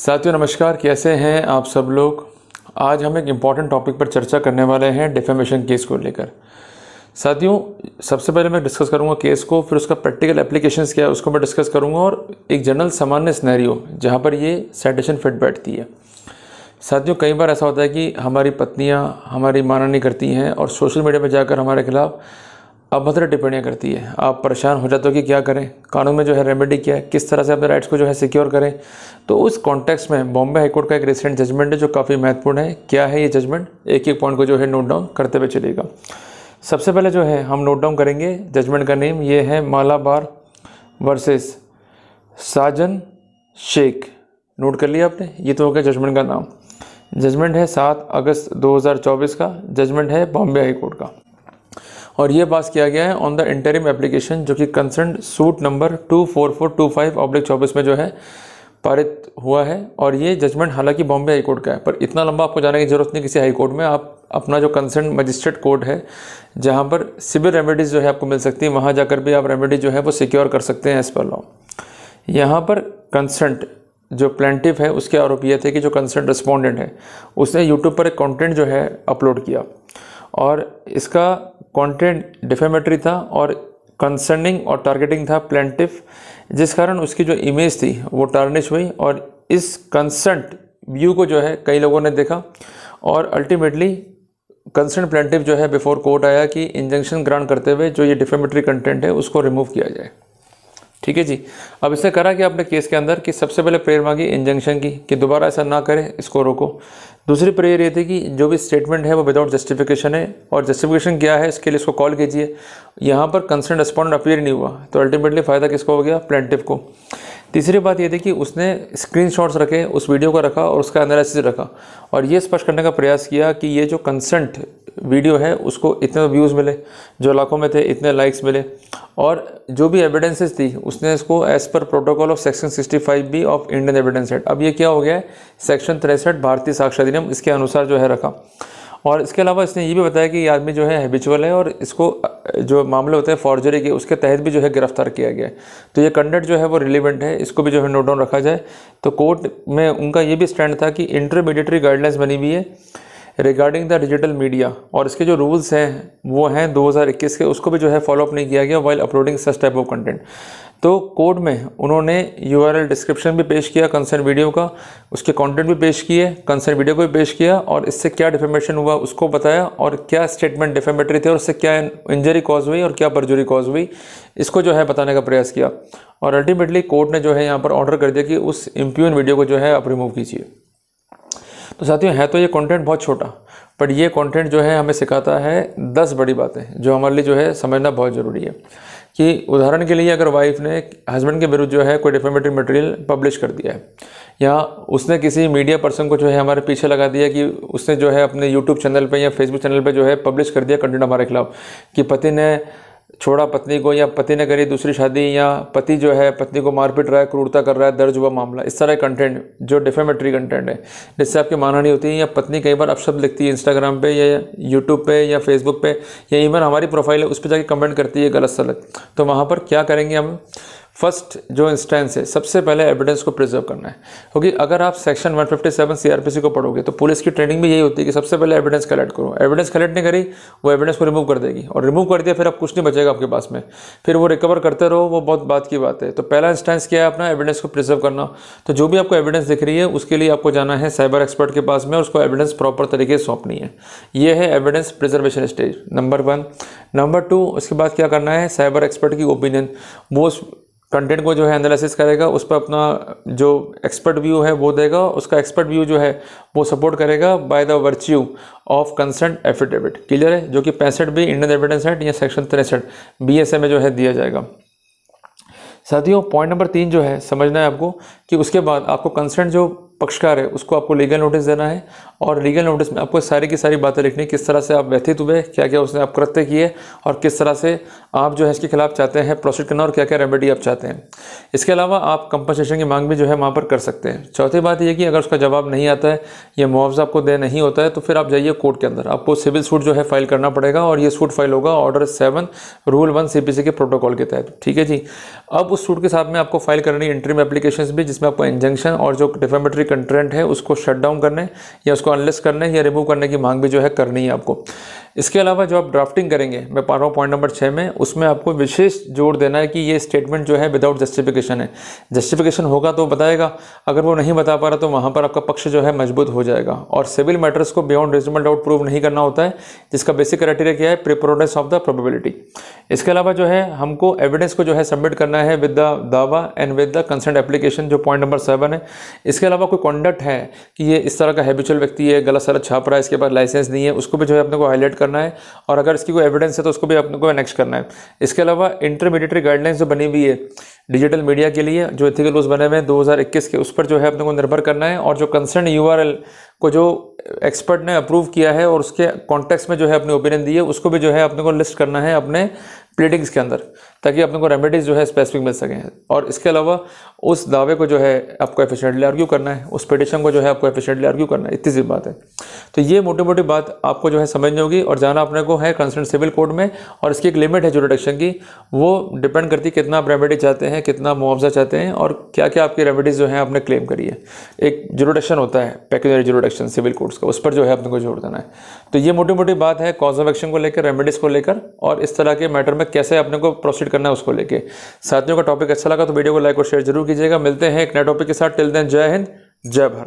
साथियों नमस्कार कैसे हैं आप सब लोग आज हम एक इम्पॉर्टेंट टॉपिक पर चर्चा करने वाले हैं डिफेमेशन केस को लेकर साथियों सबसे पहले मैं डिस्कस करूंगा केस को फिर उसका प्रैक्टिकल एप्लीकेशन क्या है उसको मैं डिस्कस करूंगा और एक जनरल सामान्य स्नैरियो जहां पर ये सैटेशन फिट बैठती है साथियों कई बार ऐसा होता है कि हमारी पत्नियाँ हमारी माना नहीं करती हैं और सोशल मीडिया पर जाकर हमारे खिलाफ़ अभद्र टिप्पणियाँ करती है आप परेशान हो जाते हो कि क्या करें कानून में जो है रेमेडी क्या है किस तरह से अपने राइट्स को जो है सिक्योर करें तो उस कॉन्टेक्स्ट में बॉम्बे हाईकोर्ट का एक रिसेंट जजमेंट है जो काफ़ी महत्वपूर्ण है क्या है ये जजमेंट एक एक पॉइंट को जो है नोट डाउन करते हुए चलेगा सबसे पहले जो है हम नोट डाउन करेंगे जजमेंट का नेम ये है मालाबार वर्सेस साजन शेख नोट कर लिया आपने ये तो हो गया जजमेंट का नाम जजमेंट है सात अगस्त 2024 का जजमेंट है बॉम्बे हाईकोर्ट का और ये पास किया गया है ऑन द इंटरिम एप्लीकेशन जो कि concern suit number two four four two five oblique चौबीस में जो है पारित हुआ है और ये जजमेंट हालांकि बॉम्बे हाई कोर्ट का है पर इतना लंबा आपको जाने की जरूरत नहीं किसी हाई कोर्ट में आप अपना जो कंसर्न मजिस्ट्रेट कोर्ट है जहाँ पर सिविल रेमेडीज़ जो है आपको मिल सकती है वहाँ जाकर भी आप रेमेडी जो है वो सिक्योर कर सकते हैं एज़ पर लॉ यहाँ पर कंसर्ट जो प्लेंटिव है उसके आरोप ये थे कि जो कंसर्ट रिस्पॉन्डेंट है उसने यूट्यूब पर एक कॉन्टेंट जो है अपलोड किया और इसका कंटेंट डिफेमेटरी था और कंसर्निंग और टारगेटिंग था प्लेंटिफ जिस कारण उसकी जो इमेज थी वो टार्निश हुई और इस कंसर्ट व्यू को जो है कई लोगों ने देखा और अल्टीमेटली कंसर्न प्लेंटिव जो है बिफोर कोर्ट आया कि इंजंक्शन ग्रांट करते हुए जो ये डिफेमेटरी कंटेंट है उसको रिमूव किया जाए ठीक है जी अब इसने करा कि आपने केस के अंदर कि सबसे पहले प्रेयर मांगी इंजंक्शन की कि दोबारा ऐसा ना करें इसको रोको दूसरी प्रेयर ये थी कि जो भी स्टेटमेंट है वो विदाउट जस्टिफिकेशन है और जस्टिफिकेशन क्या है इसके लिए इसको कॉल कीजिए यहाँ पर कंसर्न रिस्पॉन्ड अपेयर नहीं हुआ तो अल्टीमेटली फ़ायदा किसको हो गया प्लेंटिव को तीसरी बात ये थी कि उसने शॉट्स रखे उस वीडियो का रखा और उसका एनालिसिस रखा और ये स्पष्ट करने का प्रयास किया कि ये जो कंसेंट वीडियो है उसको इतने व्यूज़ मिले जो लाखों में थे इतने लाइक्स मिले और जो भी एविडेंसेस थी उसने इसको as per protocol of section 65 B of Indian evidence act अब ये क्या हो गया है सेक्शन तिरसठ भारतीय साक्ष्य अधिनियम इसके अनुसार जो है रखा और इसके अलावा इसने ये भी बताया कि ये आदमी जो है हैबिचुअल है और इसको जो मामले होते हैं फॉर्जरी के उसके तहत भी जो है गिरफ्तार किया गया है तो ये कंडक्ट जो है वो रिलेवेंट है इसको भी जो है नोट डाउन रखा जाए तो कोर्ट में उनका ये भी स्टैंड था कि इंटरमीडिएटरी गाइडलाइंस बनी हुई है रिगार्डिंग द डिजिटल मीडिया और इसके जो रूल्स हैं वो हैं 2021 के उसको भी जो है फॉलोअप नहीं किया गया while uploading such type of content तो कोड में उन्होंने यू आर डिस्क्रिप्शन भी पेश किया कंसर्न वीडियो का उसके कंटेंट भी पेश किए कंसर्न वीडियो को भी पेश किया और इससे क्या डिफेमेशन हुआ उसको बताया और क्या स्टेटमेंट डिफेमेटरी थे और उससे क्या इंजरी कॉज हुई और क्या बर्जुरी कॉज हुई इसको जो है बताने का प्रयास किया और अल्टीमेटली कोर्ट ने जो है यहाँ पर ऑर्डर कर दिया कि उस इम्प्यून वीडियो को जो है आप रिमूव कीजिए तो साथियों है तो ये कंटेंट बहुत छोटा बट ये कंटेंट जो है हमें सिखाता है दस बड़ी बातें जो हमारे लिए जो है समझना बहुत ज़रूरी है कि उदाहरण के लिए अगर वाइफ ने हस्बैंड के विरुद्ध जो है कोई डिफेमेटरी मटेरियल पब्लिश कर दिया है या उसने किसी मीडिया पर्सन को जो है हमारे पीछे लगा दिया कि उसने जो है अपने यूट्यूब चैनल पे या फेसबुक चैनल पे जो है पब्लिश कर दिया कंटेंट हमारे खिलाफ़ कि पति ने छोड़ा पत्नी को या पति ने करी दूसरी शादी या पति जो है पत्नी को मारपीट रहा है क्रूरता कर रहा है दर्ज हुआ मामला इस तरह कंटेंट जो डिफेमेटरी कंटेंट है जिससे आपकी मानहानी होती है या पत्नी कई बार अपशब्द लिखती है इंस्टाग्राम पे या यूट्यूब पे या फेसबुक पे या इवन हमारी प्रोफाइल है उस पर जाके कमेंट करती है गलत सलत तो वहाँ पर क्या करेंगे हम फर्स्ट जो इंस्टेंस है सबसे पहले एविडेंस को प्रिजर्व करना है क्योंकि अगर आप सेक्शन 157 सीआरपीसी को पढ़ोगे तो पुलिस की ट्रेनिंग भी यही होती है कि सबसे पहले एविडेंस कलेक्ट करो एविडेंस कलेक्ट नहीं करी वो एविडेंस को रिमूव कर देगी और रिमूव कर दिया फिर अब कुछ नहीं बचेगा आपके पास में फिर वो रिकवर करते रहो वो बहुत बात की बात है तो पहला इंस्टेंस क्या है अपना एविडेंस को प्रिजर्व करना तो जो भी आपको एविडेंस दिख रही है उसके लिए आपको जाना है साइबर एक्सपर्ट के पास में और उसको एविडेंस प्रॉपर तरीके से सौंपनी है ये है evidence preservation stage number one number two उसके बाद क्या करना है साइबर एक्सपर्ट की ओपिनियन वो कंटेंट को जो है एनालिसिस करेगा उस पर अपना जो एक्सपर्ट व्यू है वो देगा उसका एक्सपर्ट व्यू जो है वो सपोर्ट करेगा by the virtue of consent affidavit clear है जो कि पैंसठ भी इंडियन एविडेंस एक्ट या सेक्शन तिरसठ बी एस ए में जो है दिया जाएगा साथियों पॉइंट नंबर तीन जो है समझना है आपको कि उसके बाद आपको कंसेंट जो पक्षकार है उसको आपको लीगल नोटिस देना है और लीगल नोटिस में आपको सारी की सारी बातें लिखनी किस तरह से आप व्यथित हुए क्या क्या उसने आप कृत्य किए और किस तरह से आप जो है इसके खिलाफ चाहते हैं प्रोसीड करना और क्या क्या रेमेडी आप चाहते हैं इसके अलावा आप कंपनसेशन की मांग भी जो है वहाँ पर कर सकते हैं चौथी बात यह कि अगर उसका जवाब नहीं आता है या मुआवजा आपको दे नहीं होता है तो फिर आप जाइए कोर्ट के अंदर आपको सिविल सूट जो है फाइल करना पड़ेगा और ये सूट फाइल होगा order seven rule one C के प्रोटोकॉल के तहत ठीक है जी अब उस सूट के साथ में आपको फाइल करनी इंटरम एप्लीकेशन भी जिसमें आपको इंजंक्शन और जो डिफेमेटरी कंट्रेंट है उसको शट डाउन करने या उसको अनलेस करने या रिमूव करने की मांग भी जो है करनी है आपको इसके अलावा जो आप ड्राफ्टिंग करेंगे मैं पा रहा हूँ पॉइंट नंबर छः में उसमें आपको विशेष जोर देना है कि ये स्टेटमेंट जो है विदाउट जस्टिफिकेशन है जस्टिफिकेशन होगा तो बताएगा अगर वो नहीं बता पा रहा तो वहाँ पर आपका पक्ष जो है मजबूत हो जाएगा और सिविल मैटर्स को बियॉन्ड रिजनेबल डाउट प्रूव नहीं करना होता है जिसका बेसिक क्राइटेरिया क्या है प्रिपोर्डेंस ऑफ द प्रोबेबिलिटी इसके अलावा जो है हमको एविडेंस को जो है सबमिट करना है विद द दावा and with the consent application जो पॉइंट नंबर सेवन है इसके अलावा कोई कॉन्डक्ट है कि ये इस तरह का हैबिचुअल व्यक्ति है गलत सलत छाप रहा है इसके पास लाइसेंस नहीं है उसको भी जो है अपने को हाईलाइट करना है और अगर इसकी कोई एविडेंस है तो उसको भी अपने को एनेक्स करना है इसके अलावा इंटरमीडिएटरी गाइडलाइंस जो बनी हुई है डिजिटल मीडिया के लिए जो इथिकल रूल्स बने हुए हैं 2021 के उस पर जो है अपने को निर्भर करना है और जो कंसर्न यू को जो एक्सपर्ट ने अप्रूव किया है और उसके कॉन्टेक्स्ट में जो है अपने ओपिनियन दी है उसको भी जो है अपने को लिस्ट करना है अपने प्लेटिंग्स के अंदर ताकि अपने को रेमेडीज़ जो है स्पेसिफिक मिल सकें और इसके अलावा उस दावे को जो है आपको एफिशिएंटली आर्ग्यू करना है उस पिटिशन को जो है आपको एफिशिएंटली आर्ग्यू करना है इतनी सी बात है तो ये मोटी मोटी बात आपको जो है समझनी होगी और जाना अपने को है कंसर्न सिविल कोड में और इसकी एक लिमिट है जुडिडक्शन की वो डिपेंड करती है कितना आप रेमेडी चाहते हैं हैं कितना मुआवजा चाहते हैं और क्या क्या आपकी रेमेडीज़ जो हैं आपने क्लेम करी है एक जुरोडक्शन होता है पैकेजरी जुरोडक्शन सिविल कोर्ट्स का उस पर जो है अपने को जोड़ देना है तो ये मोटी मोटी बात है कॉज ऑफ एक्शन को लेकर रेमेडीज़ को लेकर और इस तरह के मैटर में कैसे अपने को प्रोसीड करना है उसको लेकर साथियों का टॉपिक अच्छा लगा तो वीडियो को लाइक और शेयर जरूर कीजिएगा मिलते हैं एक नए टॉपिक के साथ टिल देन जय हिंद जय भारत